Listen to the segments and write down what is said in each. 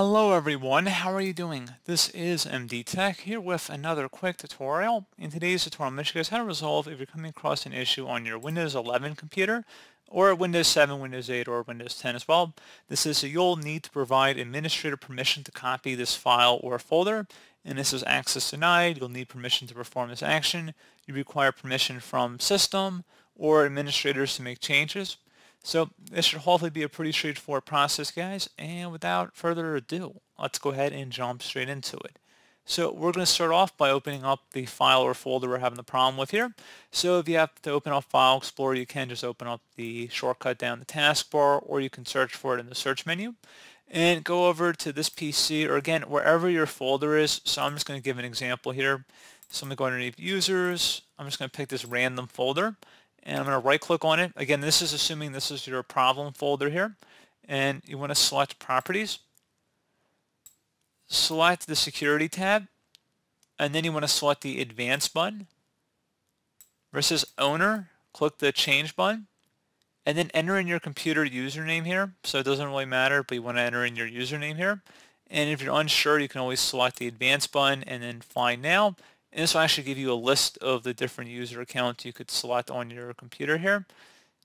Hello everyone, how are you doing? This is MD Tech here with another quick tutorial. In today's tutorial, I'm going to show you guys how to resolve if you're coming across an issue on your Windows 11 computer or Windows 7, Windows 8, or Windows 10 as well. This is so you'll need to provide administrator permission to copy this file or folder, and this is access denied. You'll need permission to perform this action. You require permission from system or administrators to make changes. So this should hopefully be a pretty straightforward process, guys. And without further ado, let's go ahead and jump straight into it. So we're going to start off by opening up the file or folder we're having the problem with here. So if you have to open up File Explorer, you can just open up the shortcut down the taskbar, or you can search for it in the search menu. And go over to this PC, or again, wherever your folder is. So I'm just going to give an example here. So I'm going to go underneath Users. I'm just going to pick this random folder and I'm going to right click on it. Again, this is assuming this is your problem folder here. And you want to select properties, select the security tab, and then you want to select the advanced button. Versus owner, click the change button, and then enter in your computer username here. So it doesn't really matter, but you want to enter in your username here. And if you're unsure, you can always select the advanced button and then find now. And this will actually give you a list of the different user accounts you could select on your computer here.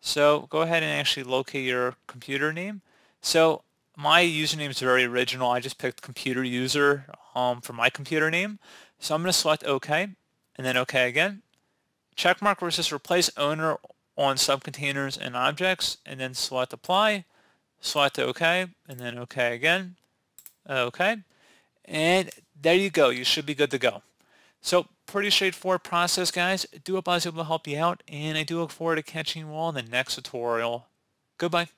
So go ahead and actually locate your computer name. So my username is very original. I just picked computer user um, for my computer name. So I'm going to select OK and then OK again. Checkmark versus replace owner on subcontainers and objects and then select apply, select OK and then OK again. OK. And there you go. You should be good to go. So pretty straightforward process, guys. do hope I was able to help you out, and I do look forward to catching you all in the next tutorial. Goodbye.